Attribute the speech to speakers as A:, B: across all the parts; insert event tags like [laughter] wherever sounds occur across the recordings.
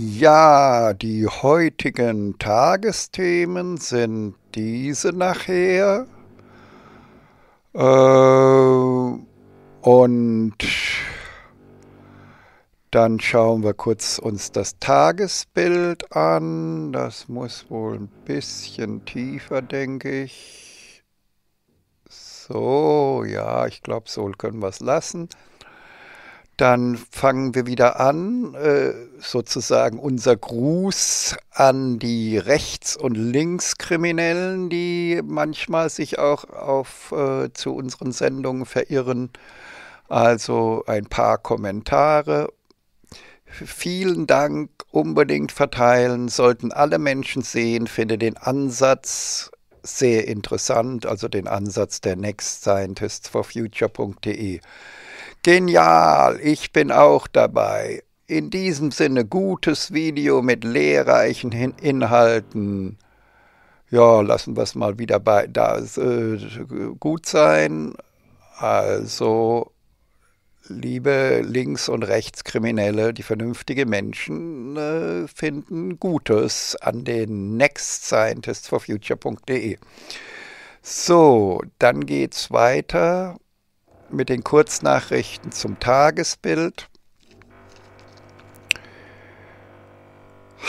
A: Ja, die heutigen Tagesthemen sind diese nachher. Äh, und dann schauen wir kurz uns das Tagesbild an. Das muss wohl ein bisschen tiefer, denke ich. So, ja, ich glaube, so können wir es lassen. Dann fangen wir wieder an, äh, sozusagen unser Gruß an die Rechts- und Linkskriminellen, die manchmal sich auch auf, äh, zu unseren Sendungen verirren. Also ein paar Kommentare. Vielen Dank, unbedingt verteilen, sollten alle Menschen sehen, finde den Ansatz sehr interessant, also den Ansatz der Next Scientists for Future.de. Genial, ich bin auch dabei. In diesem Sinne gutes Video mit lehrreichen Hin Inhalten. Ja, lassen wir es mal wieder bei da äh, gut sein. Also liebe Links- und Rechtskriminelle, die vernünftige Menschen äh, finden Gutes an den nextscientistsforfuture.de. So, dann geht's weiter mit den Kurznachrichten zum Tagesbild.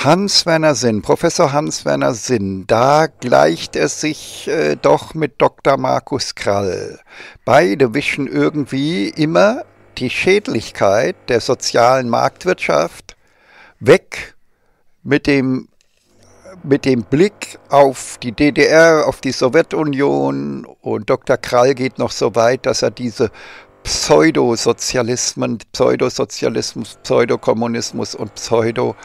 A: Hans-Werner Sinn, Professor Hans-Werner Sinn, da gleicht er sich äh, doch mit Dr. Markus Krall. Beide wischen irgendwie immer die Schädlichkeit der sozialen Marktwirtschaft weg mit dem mit dem Blick auf die DDR, auf die Sowjetunion und Dr. Krall geht noch so weit, dass er diese Pseudosozialismen, Pseudosozialismus, Pseudokommunismus und Pseudo-Kommunismus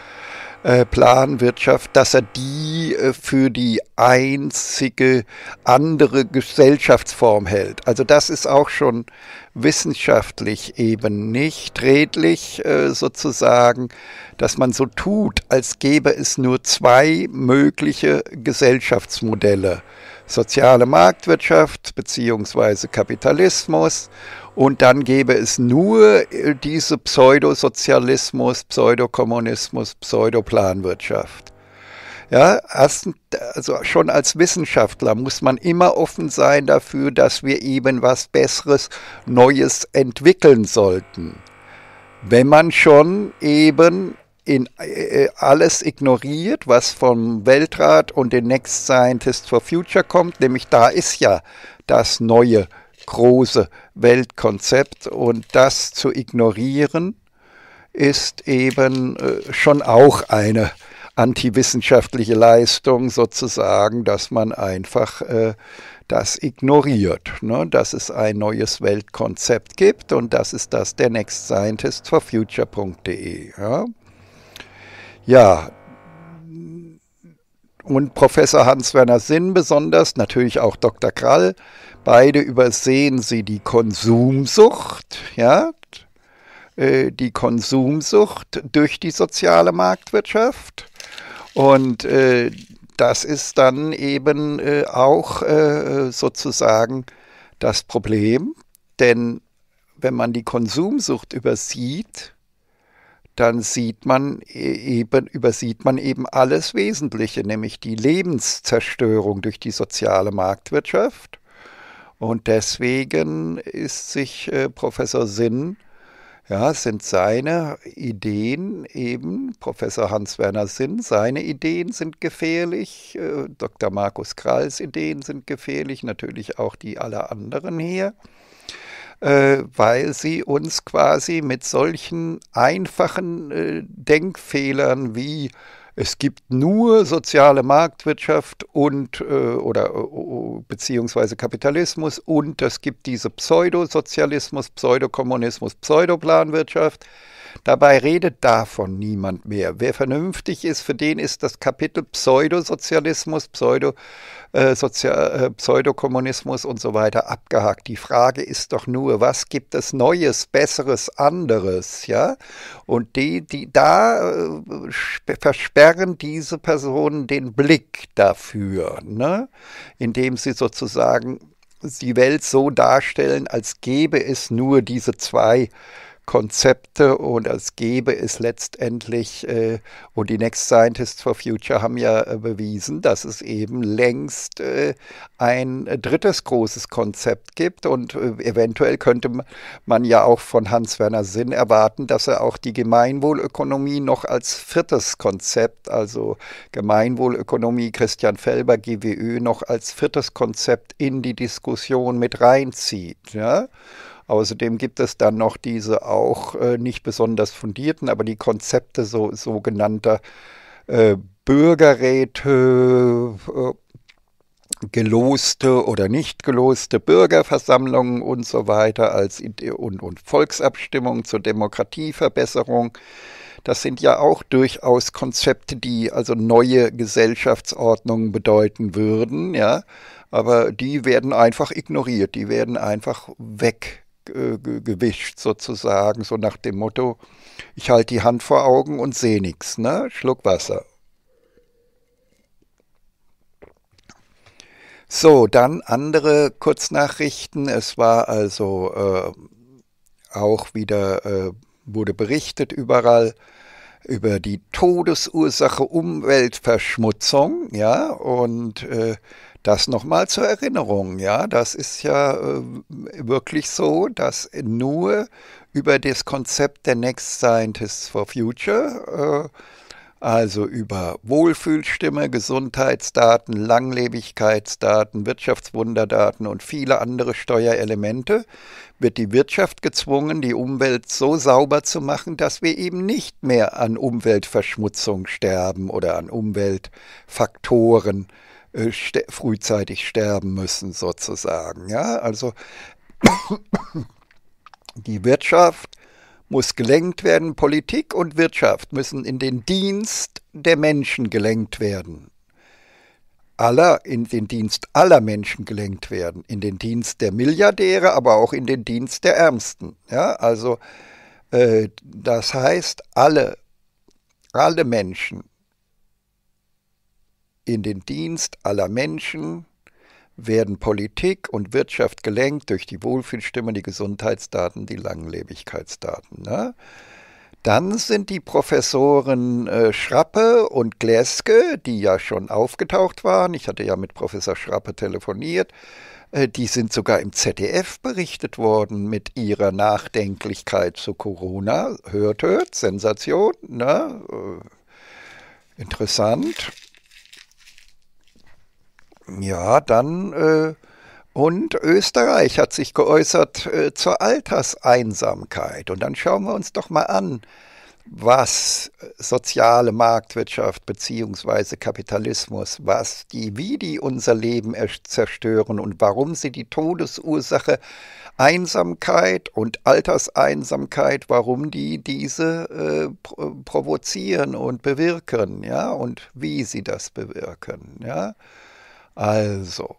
A: äh, Planwirtschaft, dass er die äh, für die einzige andere Gesellschaftsform hält. Also das ist auch schon wissenschaftlich eben nicht redlich äh, sozusagen, dass man so tut, als gäbe es nur zwei mögliche Gesellschaftsmodelle. Soziale Marktwirtschaft beziehungsweise Kapitalismus und dann gäbe es nur äh, diese Pseudosozialismus, Pseudokommunismus, Pseudoplanwirtschaft. Ja, erstens, also schon als Wissenschaftler muss man immer offen sein dafür, dass wir eben was Besseres, Neues entwickeln sollten. Wenn man schon eben in äh, alles ignoriert, was vom Weltrat und den Next Scientist for Future kommt, nämlich da ist ja das Neue große Weltkonzept und das zu ignorieren ist eben äh, schon auch eine antiwissenschaftliche Leistung sozusagen, dass man einfach äh, das ignoriert, ne? dass es ein neues Weltkonzept gibt und das ist das der Next Scientist for Future.de. Ja? ja, und Professor Hans-Werner Sinn besonders, natürlich auch Dr. Krall. Beide übersehen sie die Konsumsucht, ja, äh, die Konsumsucht durch die soziale Marktwirtschaft. Und äh, das ist dann eben äh, auch äh, sozusagen das Problem, denn wenn man die Konsumsucht übersieht, dann sieht man e-, eben, übersieht man eben alles Wesentliche, nämlich die Lebenszerstörung durch die soziale Marktwirtschaft. Und deswegen ist sich äh, Professor Sinn, ja, sind seine Ideen eben, Professor Hans-Werner Sinn, seine Ideen sind gefährlich, äh, Dr. Markus Kralls Ideen sind gefährlich, natürlich auch die aller anderen hier. Äh, weil sie uns quasi mit solchen einfachen äh, Denkfehlern wie es gibt nur soziale Marktwirtschaft und äh, oder beziehungsweise Kapitalismus und es gibt diese Pseudosozialismus, Pseudokommunismus, Pseudoplanwirtschaft. Äh, Dabei redet davon niemand mehr. Wer vernünftig ist, für den ist das Kapitel Pseudosozialismus, Pseudo, äh, äh, Pseudokommunismus und so weiter abgehakt. Die Frage ist doch nur, was gibt es Neues, Besseres, anderes, ja? Und die, die da äh, versperren diese Personen den Blick dafür, ne? Indem sie sozusagen die Welt so darstellen, als gäbe es nur diese zwei Konzepte und als gäbe es letztendlich, äh, und die Next Scientists for Future haben ja äh, bewiesen, dass es eben längst äh, ein drittes großes Konzept gibt und äh, eventuell könnte man ja auch von Hans-Werner Sinn erwarten, dass er auch die Gemeinwohlökonomie noch als viertes Konzept, also Gemeinwohlökonomie Christian Felber, GWÖ, noch als viertes Konzept in die Diskussion mit reinzieht. Ja? Außerdem gibt es dann noch diese auch äh, nicht besonders fundierten, aber die Konzepte so, sogenannter äh, Bürgerräte, äh, geloste oder nicht geloste Bürgerversammlungen und so weiter als und, und Volksabstimmungen zur Demokratieverbesserung. Das sind ja auch durchaus Konzepte, die also neue Gesellschaftsordnungen bedeuten würden, ja. Aber die werden einfach ignoriert, die werden einfach weg äh, gewischt sozusagen, so nach dem Motto, ich halte die Hand vor Augen und sehe nichts, ne? Schluck Wasser. So, dann andere Kurznachrichten. Es war also äh, auch wieder, äh, wurde berichtet überall über die Todesursache Umweltverschmutzung, ja, und äh, das nochmal zur Erinnerung, ja, das ist ja äh, wirklich so, dass nur über das Konzept der Next Scientists for Future, äh, also über Wohlfühlstimme, Gesundheitsdaten, Langlebigkeitsdaten, Wirtschaftswunderdaten und viele andere Steuerelemente, wird die Wirtschaft gezwungen, die Umwelt so sauber zu machen, dass wir eben nicht mehr an Umweltverschmutzung sterben oder an Umweltfaktoren äh, äh, st frühzeitig sterben müssen, sozusagen. Ja? Also [coughs] die Wirtschaft muss gelenkt werden, Politik und Wirtschaft müssen in den Dienst der Menschen gelenkt werden. Aller, in den Dienst aller Menschen gelenkt werden, in den Dienst der Milliardäre, aber auch in den Dienst der Ärmsten. Ja? Also äh, das heißt, alle, alle Menschen in den Dienst aller Menschen, werden Politik und Wirtschaft gelenkt durch die Wohlfühlstimmen, die Gesundheitsdaten, die Langlebigkeitsdaten. Ne? Dann sind die Professoren äh, Schrappe und Gläske, die ja schon aufgetaucht waren, ich hatte ja mit Professor Schrappe telefoniert, äh, die sind sogar im ZDF berichtet worden mit ihrer Nachdenklichkeit zu Corona. Hört, hört, Sensation, ne? Äh, interessant. Ja, dann äh, und Österreich hat sich geäußert äh, zur Alterseinsamkeit. Und dann schauen wir uns doch mal an, was äh, soziale Marktwirtschaft beziehungsweise Kapitalismus, was die, wie die unser Leben zerstören und warum sie die Todesursache Einsamkeit und Alterseinsamkeit, warum die diese äh, provozieren und bewirken, ja, und wie sie das bewirken, ja. Also,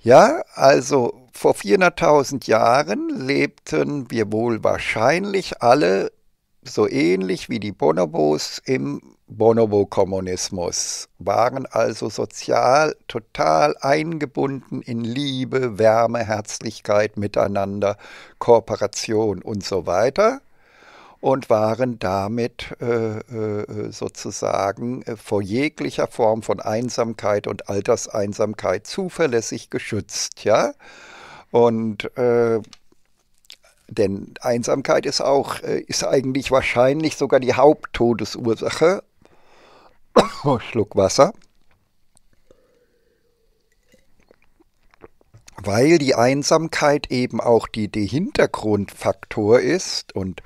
A: ja, also vor 400.000 Jahren lebten wir wohl wahrscheinlich alle so ähnlich wie die Bonobos im Bonobo-Kommunismus, waren also sozial total eingebunden in Liebe, Wärme, Herzlichkeit, Miteinander, Kooperation und so weiter und waren damit äh, äh, äh sozusagen äh, vor jeglicher Form von Einsamkeit und Alterseinsamkeit zuverlässig geschützt, ja. Und äh, denn Einsamkeit ist auch, ist eigentlich wahrscheinlich sogar die Haupttodesursache. [coughs] Oh, Schluck Wasser. Weil die Einsamkeit eben auch die, die Hintergrundfaktor ist und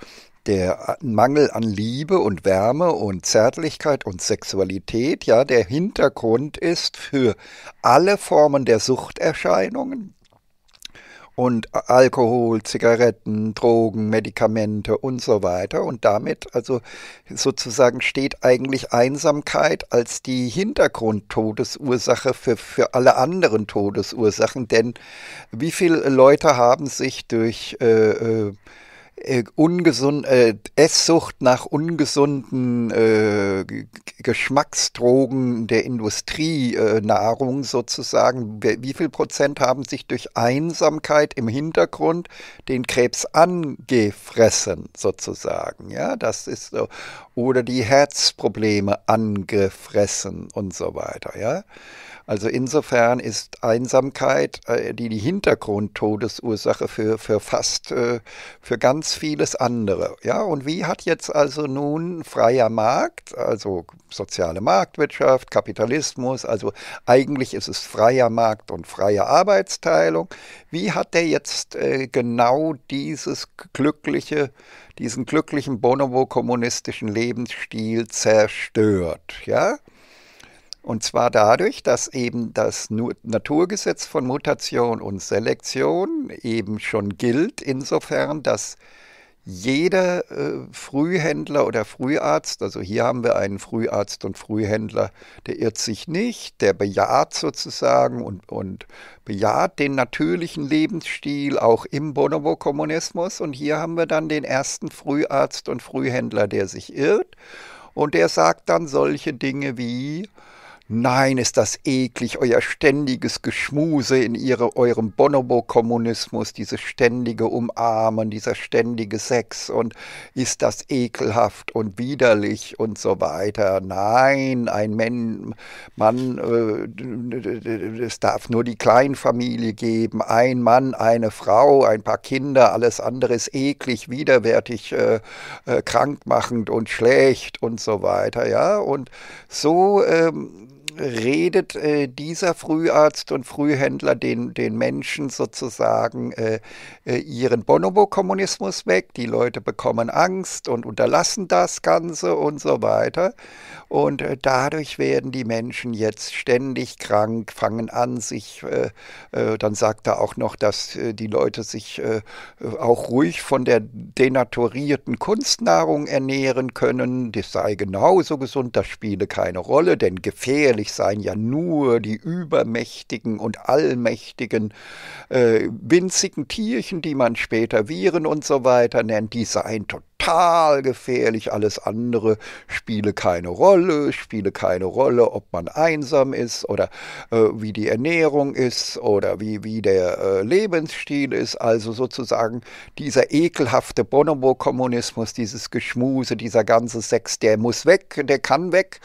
A: der Mangel an Liebe und Wärme und Zärtlichkeit und Sexualität ja der Hintergrund ist für alle Formen der Suchterscheinungen, und Alkohol, Zigaretten, Drogen, Medikamente und so weiter. Und damit, also sozusagen steht eigentlich Einsamkeit als die Hintergrundtodesursache für, für alle anderen Todesursachen. Denn wie viele Leute haben sich durch äh, äh äh, ungesund, äh, Esssucht nach ungesunden äh, Geschmacksdrogen der Industrienahrung äh, sozusagen. Wie viel Prozent haben sich durch Einsamkeit im Hintergrund den Krebs angefressen sozusagen? Ja, das ist so. Oder die Herzprobleme angefressen und so weiter. Ja. Also insofern ist Einsamkeit äh, die, Hintergrundtodesursache für, für fast, äh, für ganz vieles andere. Ja, und wie hat jetzt also nun freier Markt, also soziale Marktwirtschaft, Kapitalismus, also eigentlich ist es freier Markt und freie Arbeitsteilung, wie hat der jetzt äh, genau dieses glückliche diesen glücklichen bonobo-kommunistischen Lebensstil zerstört. Ja? Und zwar dadurch, dass eben das Naturgesetz von Mutation und Selektion eben schon gilt, insofern, dass jeder äh, Frühhändler oder Früharzt, also hier haben wir einen Früharzt und Frühhändler, der irrt sich nicht, der bejaht sozusagen und, und bejaht den natürlichen Lebensstil auch im Bonobo-Kommunismus. Und hier haben wir dann den ersten Früharzt und Frühhändler, der sich irrt und der sagt dann solche Dinge wie, Nein, ist das eklig, euer ständiges Geschmuse in ihre, eurem Bonobo-Kommunismus, dieses ständige Umarmen, dieser ständige Sex und ist das ekelhaft und widerlich und so weiter. Nein, ein Mann, Mann äh, es darf nur die Kleinfamilie geben, ein Mann, eine Frau, ein paar Kinder, alles andere ist eklig, widerwärtig, äh, äh, krankmachend und schlecht und so weiter. Ja, und so. Ähm, redet äh, dieser Früharzt und Frühhändler den, den Menschen sozusagen äh, äh, ihren Bonobo-Kommunismus weg. Die Leute bekommen Angst und unterlassen das Ganze und so weiter. Und äh, dadurch werden die Menschen jetzt ständig krank, fangen an, sich, äh, äh, dann sagt er auch noch, dass die Leute sich auch ruhig von der denaturierten Kunstnahrung ernähren können. Das sei genauso gesund, das spiele keine Rolle, denn gefährlich glücklich sein, ja nur die übermächtigen und allmächtigen äh, winzigen Tierchen, die man später Viren und so weiter nennt, die seien total total gefährlich, alles andere spiele keine Rolle, spiele keine Rolle, ob man einsam ist oder äh, wie die Ernährung ist oder wie, wie der äh, Lebensstil ist. Also sozusagen dieser ekelhafte Bonobo-Kommunismus, dieses Geschmuse, dieser ganze Sex, der muss weg, der kann weg.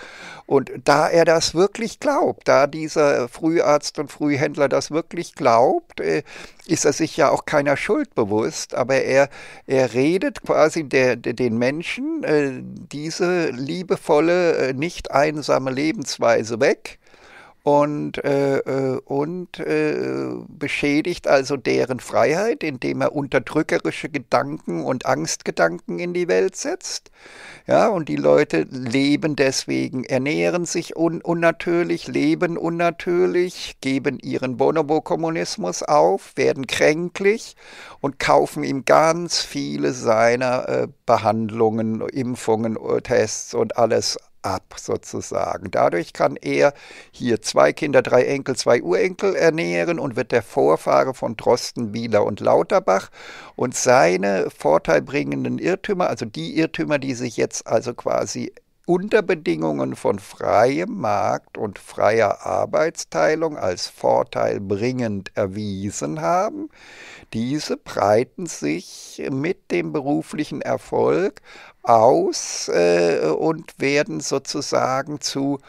A: Und da er das wirklich glaubt, da dieser Früharzt und Frühhändler das wirklich glaubt, äh, ist er sich ja auch keiner Schuld bewusst, aber er, er redet quasi der den Menschen äh, diese liebevolle, äh, nicht einsame Lebensweise weg und, äh, äh, und äh, beschädigt also deren Freiheit, indem er unterdrückerische Gedanken und Angstgedanken in die Welt setzt. Ja, und die Leute leben deswegen, ernähren sich un unnatürlich, leben unnatürlich, geben ihren Bonobo-Kommunismus auf, werden kränklich und kaufen ihm ganz viele seiner äh, Behandlungen, Impfungen, äh, Tests und alles ab sozusagen. Dadurch kann er hier zwei Kinder, drei Enkel, zwei Urenkel ernähren und wird der Vorfahre von Drosten, Wieler und Lauterbach. Und seine vorteilbringenden Irrtümer, also die Irrtümer, die sich jetzt also quasi unter Bedingungen von freiem Markt und freier Arbeitsteilung als vorteilbringend erwiesen haben, diese breiten sich mit dem beruflichen Erfolg aus äh, und werden sozusagen zu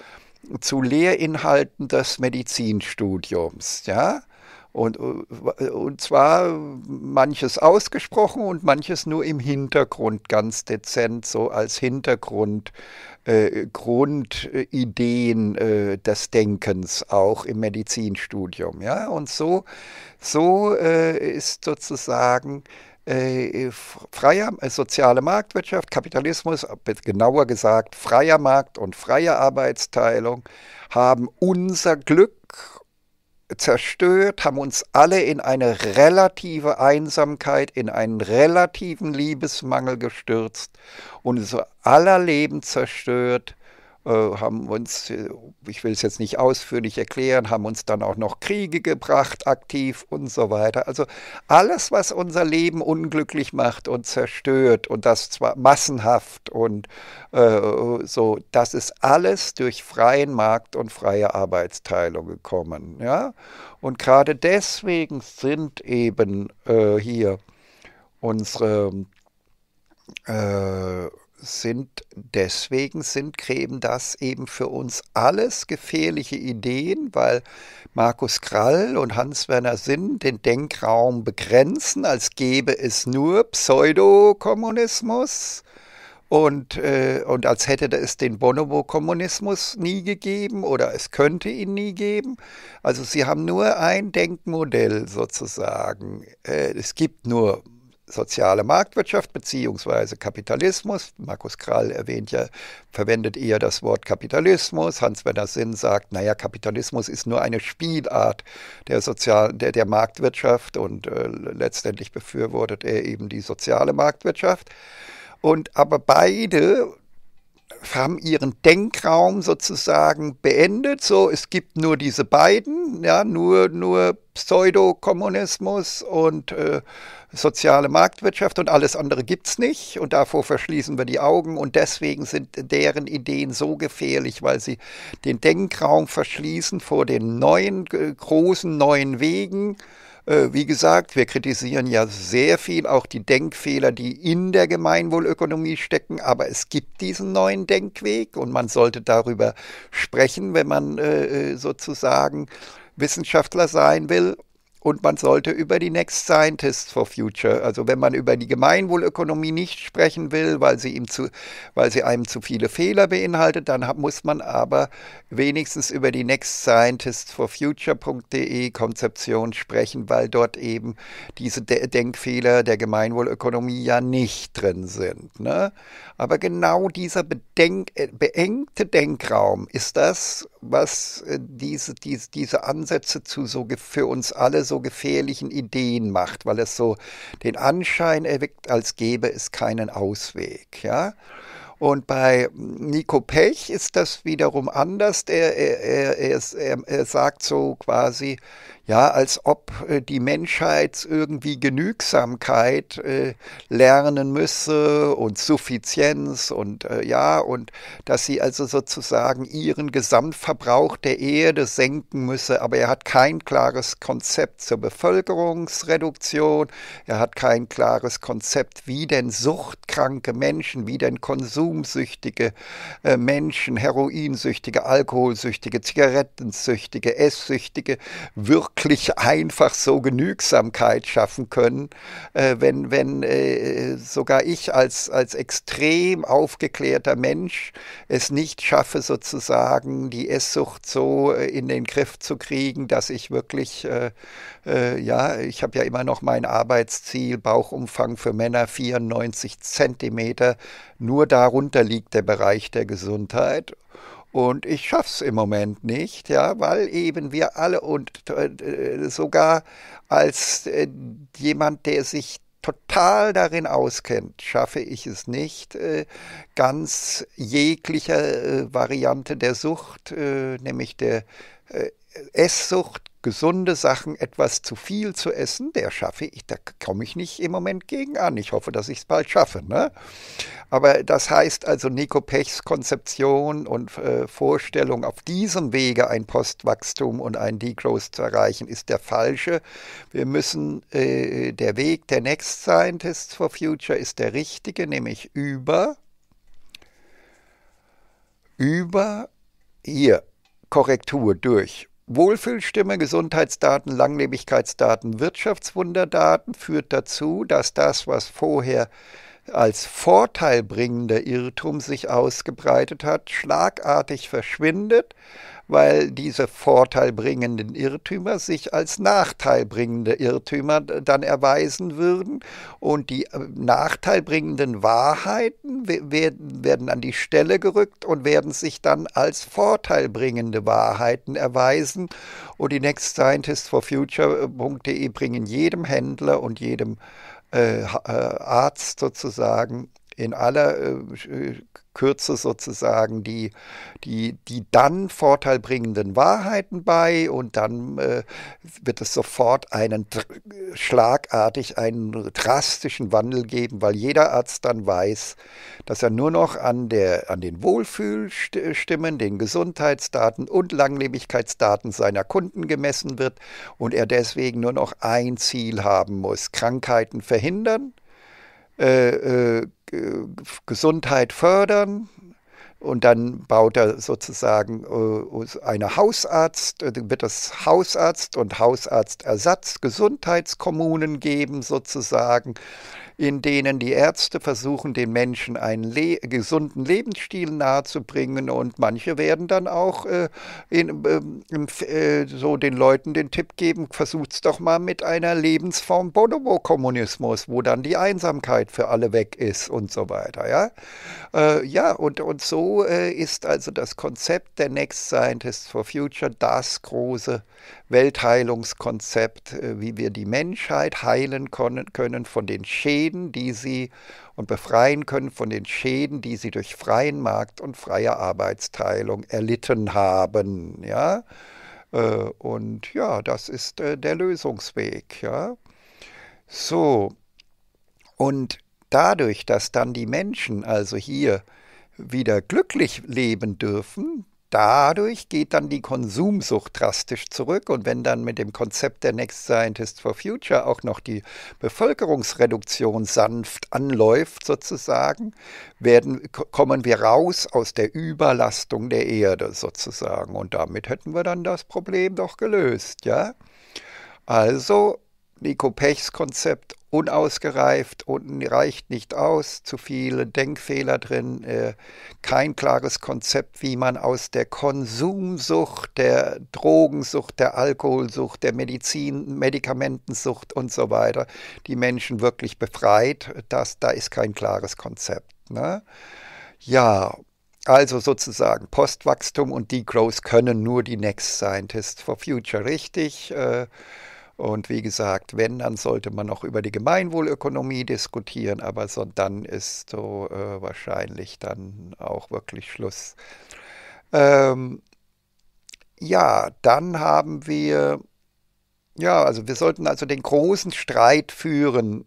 A: zu Lehrinhalten des Medizinstudiums. Ja? Und, und zwar manches ausgesprochen und manches nur im Hintergrund ganz dezent, so als Hintergrund, äh, Grundideen äh, des Denkens auch im Medizinstudium. Ja? Und so, so äh, ist sozusagen äh, freier, äh, soziale Marktwirtschaft, Kapitalismus, äh, genauer gesagt freier Markt und freie Arbeitsteilung haben unser Glück zerstört, haben uns alle in eine relative Einsamkeit, in einen relativen Liebesmangel gestürzt und unser aller Leben zerstört äh, haben uns, äh, ich will es jetzt nicht ausführlich erklären, haben uns dann auch noch Kriege gebracht, aktiv und so weiter. Also alles, was unser Leben unglücklich macht und zerstört und das zwar massenhaft und äh, so, das ist alles durch freien Markt und freie Arbeitsteilung gekommen. Ja? Und gerade deswegen sind eben äh, hier unsere äh, sind deswegen sind Gräben das eben für uns alles gefährliche Ideen, weil Markus Krall und Hans-Werner Sinn den Denkraum begrenzen, als gäbe es nur Pseudokommunismus und, äh, und als hätte es den Bonobo-Kommunismus nie gegeben oder es könnte ihn nie geben. Also sie haben nur ein Denkmodell sozusagen. Äh, es gibt nur soziale Marktwirtschaft beziehungsweise Kapitalismus. Markus Krall erwähnt ja, verwendet eher das Wort Kapitalismus. Hans-Werner Sinn sagt, naja, Kapitalismus ist nur eine Spielart der, Sozial der, der Marktwirtschaft und äh, letztendlich befürwortet er eben die soziale Marktwirtschaft. Und aber beide haben ihren Denkraum sozusagen beendet. So, es gibt nur diese beiden, ja, nur, nur Pseudokommunismus und äh, soziale Marktwirtschaft und alles andere gibt es nicht. Und davor verschließen wir die Augen und deswegen sind deren Ideen so gefährlich, weil sie den Denkraum verschließen vor den neuen, äh, großen neuen Wegen äh, wie gesagt, wir kritisieren ja sehr viel auch die Denkfehler, die in der Gemeinwohlökonomie stecken, aber es gibt diesen neuen Denkweg und man sollte darüber sprechen, wenn man äh, äh, sozusagen Wissenschaftler sein will und man sollte über die Next Scientists for Future, also wenn man über die Gemeinwohlökonomie nicht sprechen will, weil sie, ihm zu, weil sie einem zu viele Fehler beinhaltet, dann muss man aber wenigstens über die Next Scientists for Future.de Konzeption sprechen, weil dort eben diese De Denkfehler der Gemeinwohlökonomie ja nicht drin sind. Ne? Aber genau dieser Bedenk äh, beengte Denkraum ist das, was äh, diese, diese, diese Ansätze zu so für uns alle so so gefährlichen Ideen macht, weil es so den Anschein erweckt, als gäbe es keinen Ausweg. Ja? Und bei Nico Pech ist das wiederum anders. Er, er, er, ist, er sagt so quasi, ja, als ob äh, die Menschheit irgendwie Genügsamkeit äh, lernen müsse und Suffizienz und äh, ja, und dass sie also sozusagen ihren Gesamtverbrauch der Erde senken müsse. Aber er hat kein klares Konzept zur Bevölkerungsreduktion, er hat kein klares Konzept, wie denn suchtkranke Menschen, wie denn Konsum konsumsüchtige äh, Menschen, heroinsüchtige, alkoholsüchtige, zigarettensüchtige, esssüchtige wirklich einfach so Genügsamkeit schaffen können, äh, wenn, wenn äh, sogar ich als, als extrem aufgeklärter Mensch es nicht schaffe, sozusagen die Esssucht so in den Griff zu kriegen, dass ich wirklich, ja, ich habe ja immer noch mein Arbeitsziel, Bauchumfang für Männer 94 Zentimeter, nur darum, darunter liegt der Bereich der Gesundheit. Und ich schaff's im Moment nicht, ja, weil eben wir alle und äh, sogar als äh, jemand, der sich total darin auskennt, schaffe ich es nicht, äh, ganz jeglicher äh, Variante der Sucht, äh, nämlich der äh, Esssucht, gesunde Sachen, etwas zu viel zu essen, der schaffe ich, da komme ich nicht im Moment gegen an. Ich hoffe, dass ich es bald schaffe. Ne? Aber das heißt also, Nico Pechs Konzeption und äh, Vorstellung, auf diesem Wege ein Postwachstum und ein Degrowth zu erreichen, ist der falsche. Wir müssen, äh, der Weg der Next Scientists for Future ist der richtige, nämlich über, über hier Korrektur durch Wohlfühlstimme, Gesundheitsdaten, Langlebigkeitsdaten, Wirtschaftswunderdaten führt dazu, dass das, was vorher als vorteilbringender Irrtum sich ausgebreitet hat, schlagartig verschwindet, weil diese vorteilbringenden Irrtümer sich als nachteilbringende Irrtümer dann erweisen würden und die äh, nachteilbringenden Wahrheiten werden an die Stelle gerückt und werden sich dann als vorteilbringende Wahrheiten erweisen und die Next Scientist for Future.de äh, bringen jedem Händler und jedem äh, äh, äh, Arzt sozusagen in aller äh, äh, Kürze sozusagen die, die, die dann vorteilbringenden Wahrheiten bei und dann äh, wird es sofort einen schlagartig einen drastischen Wandel geben, weil jeder Arzt dann weiß, dass er nur noch an, der, an den Wohlfühlstimmen, den Gesundheitsdaten und Langlebigkeitsdaten seiner Kunden gemessen wird und er deswegen nur noch ein Ziel haben muss, Krankheiten verhindern äh, äh, Gesundheit fördern. Und dann baut er sozusagen äh, eine Hausarzt, äh, wird es Hausarzt und Hausarztersatz, Gesundheitskommunen geben sozusagen in denen die Ärzte versuchen, den Menschen einen le gesunden Lebensstil nahezubringen und manche werden dann auch äh, in, ähm, äh, so den Leuten den Tipp geben, versucht's doch mal mit einer Lebensform Bonobo-Kommunismus, wo dann die Einsamkeit für alle weg ist und so weiter, ja. Äh, ja, und, und so äh, ist also das Konzept der Next Scientists for Future das große Weltheilungskonzept, äh, wie wir die Menschheit heilen können, können von den Schäden Schäden, die sie und befreien können von den Schäden, die sie durch freien Markt und freie Arbeitsteilung erlitten haben. Ja? Äh, und ja, das ist äh, der Lösungsweg. Ja? So, und dadurch, dass dann die Menschen also hier wieder glücklich leben dürfen, dadurch geht dann die Konsumsucht drastisch zurück. Und wenn dann mit dem Konzept der Next Scientist for Future auch noch die Bevölkerungsreduktion sanft anläuft, sozusagen, werden, kommen wir raus aus der Überlastung der Erde, sozusagen. Und damit hätten wir dann das Problem doch gelöst, ja? Also Nico Pechs Konzept unausgereift und reicht nicht aus, zu viele Denkfehler drin, äh, kein klares Konzept, wie man aus der Konsumsucht, der Drogensucht, der Alkoholsucht, der Medizin, Medikamentensucht und so weiter die Menschen wirklich befreit. Das, da ist kein klares Konzept. Ne? Ja, also sozusagen Postwachstum und Degrowth können nur die Next Scientists for Future, richtig? Äh, und wie gesagt, wenn, dann sollte man noch über die Gemeinwohlökonomie diskutieren, aber so dann ist so äh, wahrscheinlich dann auch wirklich Schluss. Ähm, ja, dann haben wir, ja, also wir sollten also den großen Streit führen,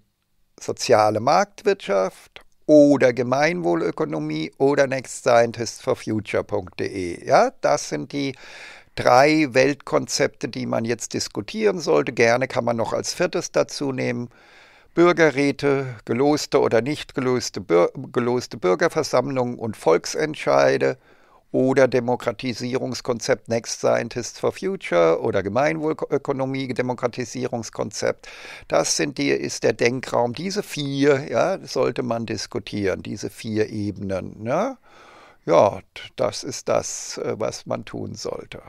A: soziale Marktwirtschaft oder Gemeinwohlökonomie oder nextscientistforfuture.de. Ja, das sind die drei Weltkonzepte, die man jetzt diskutieren sollte. Gerne kann man noch als viertes dazu nehmen. Bürgerräte, geloste oder nicht geloste, Bür geloste Bürgerversammlungen und Volksentscheide oder Demokratisierungskonzept Next Scientists for Future oder Gemeinwohlökonomie Demokratisierungskonzept. Das sind die, ist der Denkraum. Diese vier ja, sollte man diskutieren, diese vier Ebenen. Ne? Ja, das ist das, äh, was man tun sollte.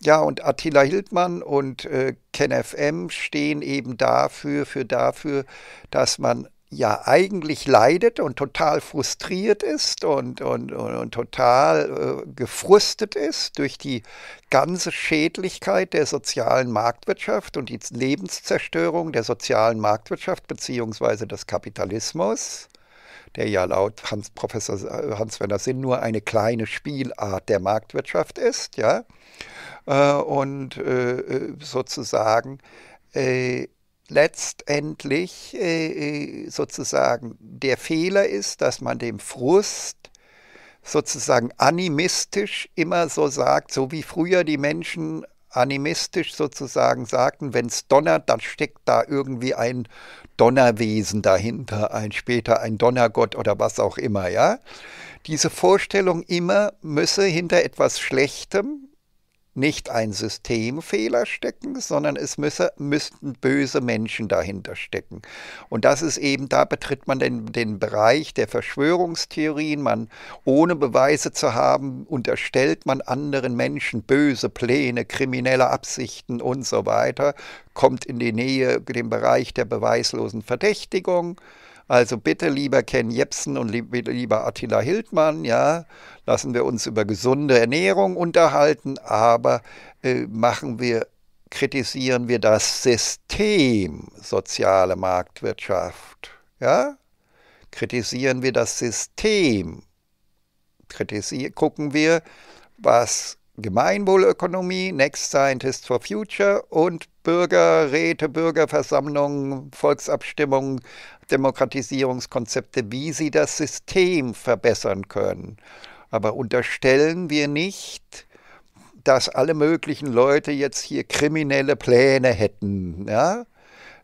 A: Ja, und Attila Hildmann und äh, KenFM stehen eben dafür, für dafür, dass man ja eigentlich leidet und total frustriert ist und, und, und, und total äh, gefrustet ist durch die ganze Schädlichkeit der sozialen Marktwirtschaft und die Lebenszerstörung der sozialen Marktwirtschaft bzw. des Kapitalismus der ja laut Hans Professor äh, Hans-Werner Sinn nur eine kleine Spielart der Marktwirtschaft ist, ja, äh, und äh, sozusagen letztendlich sozusagen der Fehler ist, dass man dem Frust sozusagen animistisch immer so sagt, so wie früher die Menschen animistisch sozusagen sagten, wenn es donnert, dann steckt da irgendwie ein Donnerwesen dahinter, ein später ein Donnergott oder was auch immer, ja. Diese Vorstellung immer müsse hinter etwas Schlechtem, nicht ein Systemfehler stecken, sondern es müsse, müssten böse Menschen dahinter stecken. Und das ist eben, da betritt man den, den Bereich der Verschwörungstheorien. Man, ohne Beweise zu haben, unterstellt man anderen Menschen böse Pläne, kriminelle Absichten und so weiter, kommt in die Nähe dem Bereich der beweislosen Verdächtigung. Also bitte lieber Ken Jepsen und lieber Attila Hildmann, ja, lassen wir uns über gesunde Ernährung unterhalten, aber äh, machen wir kritisieren wir das System soziale Marktwirtschaft, ja? Kritisieren wir das System. Kritisier gucken wir, was Gemeinwohlökonomie, Next Scientist for Future und Bürgerräte, Bürgerversammlungen, Volksabstimmungen Demokratisierungskonzepte, wie sie das System verbessern können. Aber unterstellen wir nicht, dass alle möglichen Leute jetzt hier kriminelle Pläne hätten. Ja?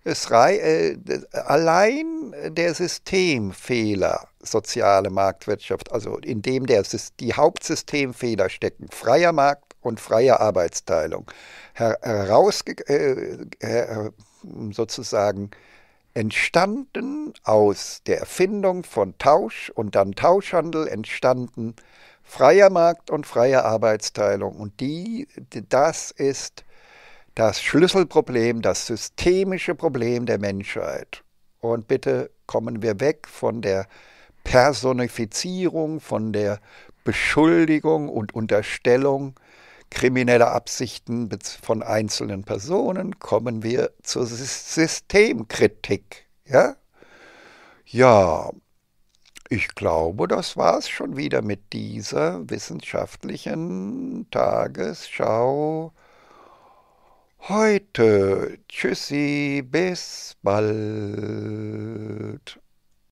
A: Es rei äh, allein der Systemfehler soziale Marktwirtschaft, also in dem der, die Hauptsystemfehler stecken, freier Markt und freie Arbeitsteilung, heraus, äh, sozusagen entstanden aus der Erfindung von Tausch und dann Tauschhandel entstanden freier Markt und freie Arbeitsteilung. Und die, das ist das Schlüsselproblem, das systemische Problem der Menschheit. Und bitte kommen wir weg von der Personifizierung, von der Beschuldigung und Unterstellung krimineller Absichten von einzelnen Personen kommen wir zur Systemkritik. Ja, ja ich glaube, das war es schon wieder mit dieser wissenschaftlichen Tagesschau heute. Tschüssi, bis bald.